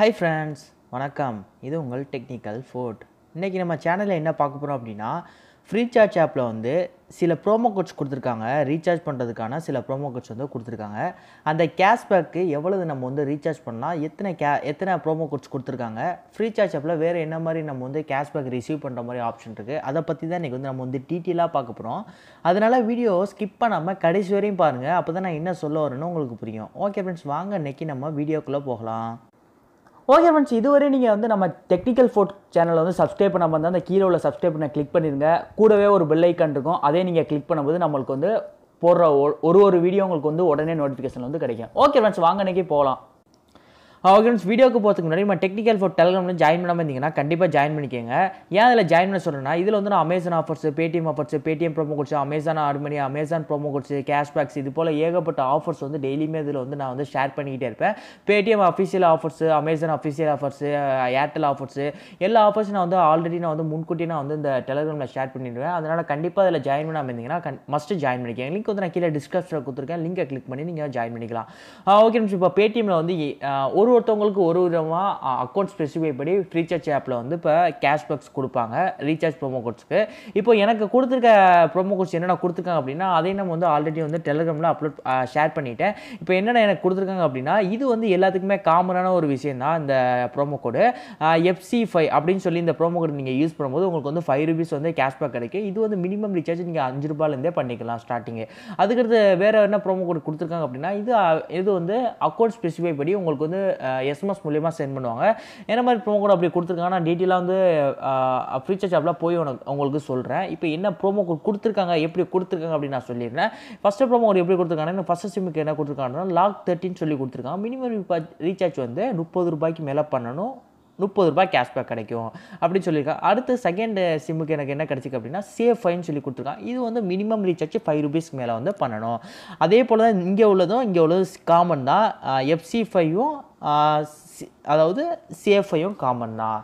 hi friends வணக்கம் இது உங்கள் டெக்னிக்கல் ஃபோர்ட் இன்றைக்கி நம்ம சேனலில் என்ன பார்க்க போகிறோம் அப்படின்னா ஃப்ரீ சார்ஜ் ஆப்பில் வந்து சில ப்ரோமோ கோட்ஸ் கொடுத்துருக்காங்க ரீசார்ஜ் பண்ணுறதுக்கான சில ப்ரோமோ கோட்ஸ் வந்து கொடுத்துருக்காங்க அந்த கேஷ்பேக்கு எவ்வளவு நம்ம வந்து ரீசார்ஜ் பண்ணலாம் எத்தனை கே எத்தனை ப்ரோமோ கோட்ஸ் கொடுத்துருக்காங்க ஃப்ரீ சார்ஜ் ஆப்பில் வேறு என்ன மாதிரி நம்ம வந்து கேஷ்பேக் ரிசீவ் பண்ணுற மாதிரி ஆப்ஷன் இருக்குது அதை பற்றி தான் இன்றைக்கி வந்து நம்ம வந்து டீட்டெயிலாக பார்க்க போகிறோம் அதனால் வீடியோ ஸ்கிப் பண்ணாமல் கடைசி வரையும் பாருங்கள் அப்போ தான் நான் என்ன சொல்ல வரேன்னு உங்களுக்கு புரியும் ஓகே ஃப்ரெண்ட்ஸ் வாங்க இன்றைக்கி நம்ம வீடியோக்குள்ளே போகலாம் ஓகே ஃப்ரெண்ட்ஸ் இதுவரை நீங்கள் வந்து நம்ம டெக்னிக்கல் ஃபோர்ட் சேனலை வந்து சப்ஸ்கிரைப் பண்ண இருந்தால் அந்த கீழே உள்ள சப்ஸ்கிரைப் பண்ண கிளிக் பண்ணிடுங்க கூடவே ஒரு பெல் ஐக்கன் இருக்கும் அதே நீங்கள் கிளிக் பண்ணும்போது நம்மளுக்கு வந்து போடுற ஒரு ஒரு வீடியோ உங்களுக்கு வந்து உடனே நோட்டிஃபிகேஷன் வந்து கிடைக்கும் ஓகே ஃப்ரெண்ட்ஸ் வாங்க இன்றைக்கி போகலாம் ஓகே ஃப்ரெண்ட்ஸ் வீடியோக்கு போகிறதுக்கு முன்னாடி நம்ம டெக்னிக்கல் ஃபோர் டெலிகிராமில் ஜாயின் பண்ணாமல் இருந்தீங்கன்னா கண்டிப்பாக ஜாயின் பண்ணிக்கோங்க ஏன் அதில் ஜாயின் பண்ண சொல்கிறேன்னா இதில் வந்து நான் Amazon offers Paytm offers Paytm promo codes Amazon ad Amazon promo codes cashbacks இது போல் ஏகப்பட்ட ஆஃபர்ஸ் வந்து டெய்லியுமே இதில் வந்து நான் வந்து ஷேர் பண்ணிக்கிட்டே இருப்பேன் Paytm official offers Amazon official offers Airtel offers எல்லா ஆஃபர்ஸும் நான் வந்து ஆல்ரெடி நான் வந்து முன்கூட்டி நான் வந்து இந்த டெலகிராமில் ஷேர் பண்ணிடுவேன் அதனால் கண்டிப்பாக அதில் ஜாயின் பண்ணாமல் இருந்தீங்கன்னா மஸ்ட் ஜாயின் பண்ணிக்கோங்க லிங்க் வந்து நான் கீழே டிஸ்கிரிப்ஷனில் கொடுத்துருக்கேன் லிங்கை கிளிக் பண்ணி நீங்கள் ஜாயின் பண்ணிக்கலாம் ஓகே இப்போ பேடிஎம்மில் வந்து ஒரு ஒரு ஒருத்தவங்களுக்கு ஒரு விதமாக அக்கௌண்ட் ஸ்பெசிஃபை படி ஃப்ரீசார்ஜ் ஆப்பில் வந்து இப்போ கேஷ்பேக்ஸ் கொடுப்பாங்க ரீசார்ஜ் ப்ரோமோ கோட்ஸ்க்கு இப்போ எனக்கு கொடுத்துருக்க ப்ரோமோ கோட்ஸ் என்னென்ன கொடுத்துருக்காங்க அப்படின்னா அதையும் நம்ம வந்து ஆல்ரெடி வந்து டெலிகிராமில் அப்லோட் ஷேர் பண்ணிவிட்டேன் இப்போ என்னென்ன எனக்கு கொடுத்துருக்காங்க அப்படின்னா இது வந்து எல்லாத்துக்குமே காமனான ஒரு விஷயம் தான் இந்த ப்ரோமோ கோடு எஃப்சி ஃபைவ் அப்படின்னு சொல்லி இந்த ப்ரோமோ கோடு நீங்கள் யூஸ் பண்ணும்போது உங்களுக்கு வந்து ஃபைவ் ருபீஸ் வந்து கேஷ்பேக் கிடைக்கும் இது வந்து மினிமம் ரீசார்ஜ் நீங்கள் அஞ்சு ரூபாயிலேருந்தே பண்ணிக்கலாம் ஸ்டார்டிங்கு அதுக்கடுத்து வேறு என்ன ப்ரோமோ கோட் கொடுத்துருக்காங்க அப்படின்னா இது இது வந்து அக்கௌண்ட் ஸ்பெசிஃபை படி உங்களுக்கு வந்து எஸ்எம்எஸ் மூலியமாக சென்ட் பண்ணுவாங்க என்ன மாதிரி ப்ரோமோ கோட் அப்படி கொடுத்துருக்காங்க நான் டீட்டெயிலாக வந்து ஃப்ரீசார்ஜ் ஷாப்பில் போய் உனக்கு உங்களுக்கு சொல்கிறேன் இப்போ என்ன ப்ரோமோ கோட் கொடுத்துருக்காங்க எப்படி கொடுத்துருக்காங்க அப்படின்னு நான் சொல்லிடுறேன் ஃபஸ்ட்டு ப்ரோமோ கோட் எப்படி கொடுத்துருக்காங்கன்னா ஃபஸ்ட்டு சிம்முக்கு என்ன கொடுத்துருக்காங்கன்னா லாக் தேர்ட்டின்னு சொல்லி கொடுத்துருக்காங்க மினிமம் ரீசார்ஜ் வந்து முப்பது ரூபாய்க்கு மேலே பண்ணணும் முப்பது ரூபாய் கேஷ்பேக் கிடைக்கும் அப்படின்னு சொல்லியிருக்காங்க அடுத்து செகண்ட் சிம்முக்கு எனக்கு என்ன கிடச்சிக்கு அப்படின்னா சேஃப் ஃபைன்னு சொல்லி கொடுத்துருக்காங்க இது வந்து மினிமம் ரீசார்ஜ் ஃபைவ் ருபீஸ்க்கு மேலே வந்து பண்ணணும் அதே போல் தான் இங்கே உள்ளதும் இங்கே உள்ளது காமன் தான் எஃப்சி ஃபைவும் அதாவது ஃபைவும் காமன் தான்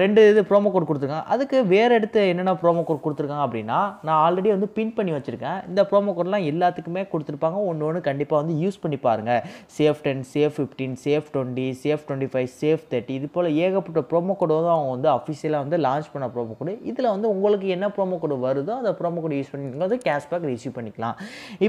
ரெண்டு இது ப்ரோமோ கோட் கொடுத்துருக்காங்க அதுக்கு வேறு எடுத்து என்னென்ன ப்ரோமோ கோட் கொடுத்துருக்காங்க அப்படின்னா நான் ஆல்ரெடி வந்து பின் பண்ணி வச்சுருக்கேன் இந்த ப்ரோமோ கோட்லாம் எல்லாத்துக்குமே கொடுத்துருப்பாங்க ஒன்று ஒன்று கண்டிப்பாக வந்து யூஸ் பண்ணி பாருங்கள் save ten save fifteen save twenty save twenty five save thirty இது போல் ஏகப்பட்ட ப்ரோமோ கோடு வந்து அவங்க வந்து அஃபிஷியலாக வந்து லான்ச் பண்ண ப்ரோமோ கோடு இதில் வந்து உங்களுக்கு என்ன ப்ரோமோ கோடு வருதோ அந்த ப்ரோமோ கோடு யூஸ் பண்ணி வந்து கேஷ்பேக் ரிசீவ் பண்ணிக்கலாம்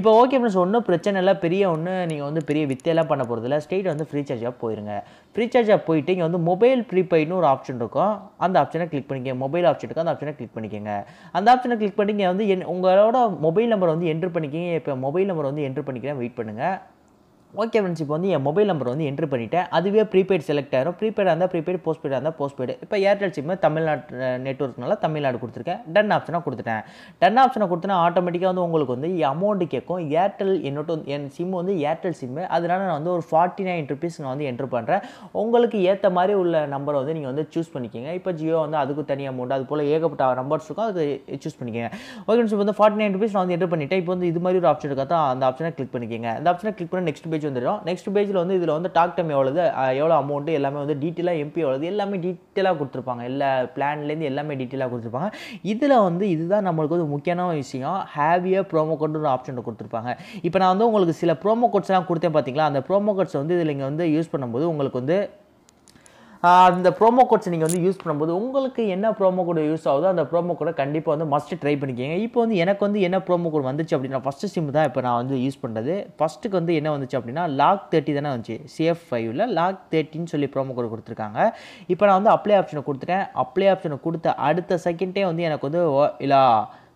இப்போ ஓகே ஃப்ரெண்ட்ஸ் ஒன்றும் பிரச்சனை இல்லை பெரிய ஒன்று நீங்கள் வந்து பெரிய வித்தையெல்லாம் பண்ண போகிறதில்ல ஸ்டேட் வந்து ஃப்ரீ சார்ஜாக போயிருங்க ரீசார்ஜ் ஆப் போயிட்டு இங்கே வந்து மொபைல் ப்ரீபெய்டுன்னு ஒரு ஆப்ஷன் இருக்கும் அந்த ஆப்ஷனை கிளிக் பண்ணிக்கோங்க மொபைல் ஆப்ஷன் இருக்கும் அந்த ஆப்ஷனை கிளிக் பண்ணிக்கோங்க அந்த ஆப்ஷனை கிளிக் பண்ணி இங்கே வந்து என் உங்களோட மொபைல் நம்பர் வந்து என்ட்ரு பண்ணிக்கிங்க இப்போ மொபைல் நம்பர் வந்து என்ட்ரு பண்ணிக்கிறேன் வெயிட் பண்ணுங்கள் ஓகே ஃப்ரெண்ட்ஸ் இப்போ வந்து என் மொபைல் நம்பர் வந்து என்ட்ரு பண்ணிவிட்டேன் அதுவே ப்ரீபெய்ட் செலக்ட் ஆயிரும் ப்ரீபெய்டாக இருந்தால் ப்ரீபெய்டு போஸ்ட்பெய்டாக இருந்தால் போஸ்ட்பெய்டு இப்போ ஏர்டெல் சிம்மு தமிழ்நாட்டு நெட்ஒர்க்னால தமிழ்நாடு கொடுத்துருக்கேன் டன் ஆப்ஷனாக கொடுத்துட்டேன் டன் ஆப்ஷனை கொடுத்தனா ஆட்டோமேட்டிக்காக வந்து உங்களுக்கு வந்து அமௌண்ட்டு கேட்கும் ஏர்டெல் என்னோட என் சிம் வந்து ஏர்டெல் சிம்மு அதனால் நான் வந்து ஒரு ஃபார்ட்டி நைன் ருபீஸ் நான் வந்து என்ட்ரு பண்ணுறேன் உங்களுக்கு ஏற்ற மாதிரி உள்ள நம்பரை வந்து நீங்கள் வந்து சூஸ் பண்ணிக்கோங்க இப்போ ஜியோ வந்து அதுக்கு தனி அமௌண்ட் அது போல் ஏகப்பட்ட நம்பர்ஸ் இருக்கும் அதுக்கு சூஸ் பண்ணிக்கோங்க ஓகே ஃப்ரெண்ட்ஸ் இப்போ வந்து ஃபார்ட்டி நைன் ருபீஸ் நான் வந்து என்ட்ரு பண்ணிவிட்டேன் இப்போ வந்து இது மாதிரி ஒரு ஆப்ஷன் இருக்கா தான் அந்த ஆப்ஷனை கிளிக் பண்ணிக்கோங்க அந்த ஆப்ஷனை கிளிக் பண்ணி நெக்ஸ்ட் பேஜ் பேஜ் வந்துடும் நெக்ஸ்ட் பேஜில் வந்து இதில் வந்து டாக் டைம் எவ்வளோது எவ்வளோ அமௌண்ட்டு எல்லாமே வந்து டீட்டெயிலாக எம்பி எவ்வளோது எல்லாமே டீட்டெயிலாக கொடுத்துருப்பாங்க எல்லா பிளான்லேருந்து எல்லாமே டீட்டெயிலாக கொடுத்துருப்பாங்க இதில் வந்து இதுதான் நம்மளுக்கு வந்து முக்கியமான விஷயம் ஹேவியாக ப்ரோமோ கோட்னு ஆப்ஷன் கொடுத்துருப்பாங்க இப்போ நான் வந்து உங்களுக்கு சில ப்ரோமோ கோட்ஸ்லாம் கொடுத்தேன் பார்த்தீங்களா அந்த ப்ரோமோ கோட்ஸ் வந்து இதில் இங்கே வந்து யூஸ் பண்ணும்போது உங்களுக்கு வந்து அந்த ப்ரோமோ கோட்ஸை நீங்கள் வந்து யூஸ் பண்ணும்போது உங்களுக்கு என்ன ப்ரோமோ கோடு யூஸ் ஆகுதோ அந்த ப்ரோமோ கோடை கண்டிப்பாக வந்து மஸ்ட் ட்ரை பண்ணிக்கோங்க இப்போ வந்து எனக்கு வந்து என்ன ப்ரோமோ கோட் வந்துச்சு அப்படின்னா ஃபஸ்ட்டு சிம் தான் இப்போ நான் வந்து யூஸ் பண்ணுறது ஃபஸ்ட்டுக்கு வந்து என்ன வந்துச்சு அப்படின்னா லாக் தேர்ட்டி தானே வந்துச்சு சிஎஃப் ஃபைவ்ல லாக் தேர்ட்டின்னு சொல்லி ப்ரோமோ கோடு கொடுத்துருக்காங்க இப்போ நான் வந்து அப்ளை ஆப்ஷனை கொடுத்துட்டேன் அப்ளை ஆப்ஷனை கொடுத்த அடுத்த செகண்டே வந்து எனக்கு வந்து இல்லை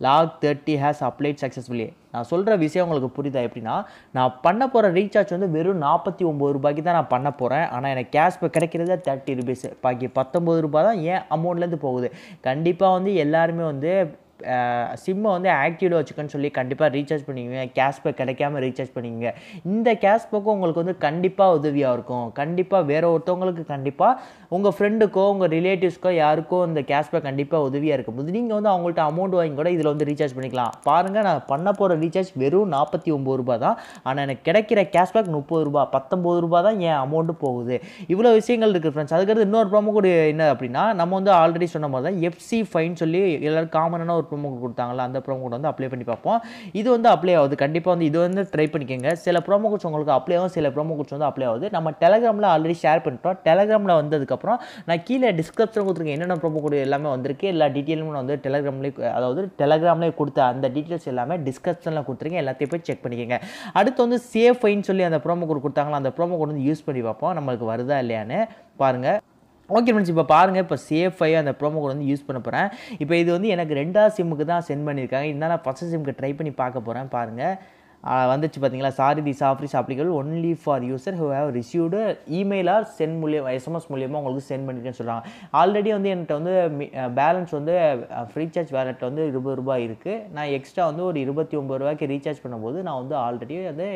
lock thirty has applied successfully நான் சொல்கிற விஷயம் உங்களுக்கு புரியுதா எப்படின்னா நான் பண்ண போகிற ரீசார்ஜ் வந்து வெறும் நாற்பத்தி ஒம்பது ரூபாய்க்கு தான் நான் பண்ண போகிறேன் ஆனால் எனக்கு இப்போ கிடைக்கிறதே தேர்ட்டி ருபீஸ் பாக்கி பத்தொம்பது ரூபா தான் ஏன் அமௌண்ட்லேருந்து போகுது கண்டிப்பாக வந்து எல்லாருமே வந்து சிம்மை வந்து ஆக்டிவாக வச்சுக்கன்னு சொல்லி கண்டிப்பாக ரீசார்ஜ் பண்ணிக்குவீங்க கேஷ்பேக் கிடைக்காம ரீசார்ஜ் பண்ணிக்குங்க இந்த கேஷ்பேக்கும் உங்களுக்கு வந்து கண்டிப்பாக உதவியாக இருக்கும் கண்டிப்பாக வேறு ஒருத்தவங்களுக்கு கண்டிப்பாக உங்கள் ஃப்ரெண்டுக்கோ உங்கள் ரிலேட்டிவ்ஸ்க்கோ யாருக்கோ இந்த கேஷ்பேக் கண்டிப்பாக உதவியாக இருக்கும் போது நீங்கள் வந்து அவங்கள்ட்ட அமௌண்ட் வாங்கி கூட இதில் வந்து ரீசார்ஜ் பண்ணிக்கலாம் பாருங்கள் நான் பண்ண போகிற ரீசார்ஜ் வெறும் நாற்பத்தி ஒம்பது ரூபா தான் ஆனால் எனக்கு கிடைக்கிற கேஷ்பேக் முப்பது ரூபா பத்தொம்பது ரூபா தான் என் அமௌண்ட்டு போகுது இவ்வளோ விஷயங்கள் இருக்குது ஃப்ரெண்ட்ஸ் அதுக்கடுத்து இன்னொரு ப்ராமோ கூட என்ன அப்படின்னா நம்ம வந்து ஆல்ரெடி சொன்ன மாதிரி தான் எஃப்சி ஃபைன் சொல்லி எல்லோரும் காமனான ஒரு ப்ரோமோ கோட் கொடுத்தாங்களா அந்த ப்ரோமோ கோட் வந்து அப்ளை பண்ணி பார்ப்போம் இது வந்து அப்ளை ஆகுது கண்டிப்பாக வந்து இது வந்து ட்ரை பண்ணிக்கோங்க சில ப்ரோமோ கோட்ஸ் உங்களுக்கு அப்ளை ஆகும் சில ப்ரோமோ கோட்ஸ் வந்து அப்ளை ஆகுது நம்ம டெலகிராமில் ஆல்ரெடி ஷேர் பண்ணிட்டோம் டெலகிராமில் வந்ததுக்கப்புறம் நான் கீழே டிஸ்கிரிப்ஷன் கொடுத்துருக்கேன் என்னென்ன ப்ரோமோ கோட் எல்லாமே வந்திருக்கு எல்லா டீட்டெயிலும் நான் வந்து டெலகிராம்லேயே அதாவது டெலகிராம்லேயே கொடுத்த அந்த டீட்டெயில்ஸ் எல்லாமே டிஸ்கிரிப்ஷனில் கொடுத்துருக்கேன் எல்லாத்தையும் போய் செக் பண்ணிக்கோங்க அடுத்து வந்து சேஃப் ஃபைன் சொல்லி அந்த ப்ரோமோ கோட் கொடுத்தாங்களா அந்த ப்ரோமோ கோட் வந்து யூஸ் பண்ணி பார்ப்போம் நம்மளுக்கு வருதா இல்லையான்னு பாருங்கள் ஓகே ஃப்ரெண்ட்ஸ் இப்போ பாருங்கள் இப்போ சேஃபாக அந்த ப்ரோமோ கோட் வந்து யூஸ் பண்ண போகிறேன் இப்போ இது வந்து எனக்கு ரெண்டாவது சிம்முக்கு தான் சென்ட் பண்ணியிருக்காங்க இருந்தாலும் ஃபஸ்ட்டு சிம்க்கு சிம்முக்கு ட்ரை பண்ணி பார்க்க போகிறேன் பாருங்கள் வந்துச்சு பார்த்தீங்களா sorry the offers applicable only for user who have received இமெயிலாக சென்ட் மூலியம் எஸ்எம்எஸ் மூலியமாக உங்களுக்கு சென்ட் பண்ணிட்டேன்னு சொல்கிறாங்க ஆல்ரெடி வந்து என்கிட்ட வந்து பேலன்ஸ் வந்து ஃப்ரீ சார்ஜ் வேலெட் வந்து இருபது ரூபாய் இருக்குது நான் எக்ஸ்ட்ரா வந்து ஒரு இருபத்தி ஒம்பது ரூபாய்க்கு ரீசார்ஜ் பண்ணும்போது நான் வந்து ஆல்ரெடி வந்து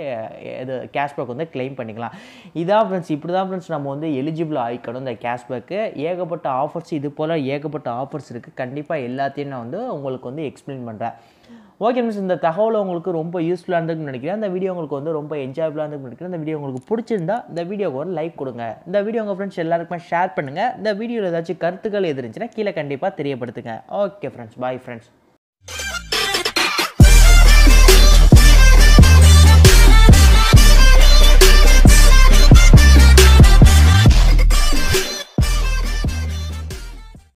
இது கேஷ்பேக் வந்து கிளைம் பண்ணிக்கலாம் இதான் ஃப்ரெண்ட்ஸ் இப்படி தான் ஃப்ரெண்ட்ஸ் நம்ம வந்து எலிஜிபிள் ஆகிக்கணும் இந்த கேஷ்பேக்கு ஏகப்பட்ட ஆஃபர்ஸ் இது போல் ஏகப்பட்ட ஆஃபர்ஸ் இருக்குது கண்டிப்பாக எல்லாத்தையும் நான் வந்து உங்களுக்கு வந்து எக்ஸ்பிளைன் பண்ணுறேன் ஓகே மிஸ் இந்த தகவலை உங்களுக்கு ரொம்ப யூஸ்ஃபுல்லாக இருந்துன்னு நினைக்கிறேன் அந்த வீடியோ உங்களுக்கு வந்து ரொம்ப என்ஜாயபுளாக இருந்துன்னு நினைக்கிறேன் இந்த வீடியோ உங்களுக்கு பிடிச்சிருந்தா இந்த வீடியோக்கு ஒரு லைக் கொடுங்க இந்த வீடியோ உங்கள் ஃப்ரெண்ட்ஸ் எல்லாருக்குமே ஷேர் பண்ணுங்கள் இந்த வீடியோவில் ஏதாச்சும் கருத்துக்கள் எதிர்ந்துச்சுன்னா கீழே கண்டிப்பாக தெரியப்படுத்துங்க ஓகே ஃப்ரெண்ட்ஸ் பாய் ஃப்ரெண்ட்ஸ்